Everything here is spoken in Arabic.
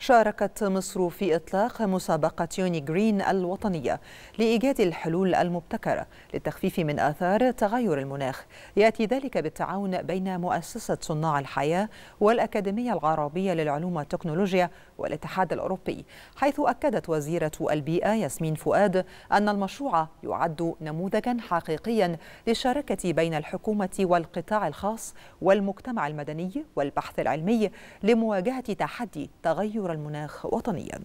شاركت مصر في إطلاق مسابقة يوني جرين الوطنية لإيجاد الحلول المبتكرة للتخفيف من آثار تغير المناخ يأتي ذلك بالتعاون بين مؤسسة صناع الحياة والأكاديمية العربية للعلوم والتكنولوجيا والاتحاد الأوروبي حيث أكدت وزيرة البيئة ياسمين فؤاد أن المشروع يعد نموذجا حقيقيا للشراكة بين الحكومة والقطاع الخاص والمجتمع المدني والبحث العلمي لمواجهة تحدي تغير المناخ وطنيا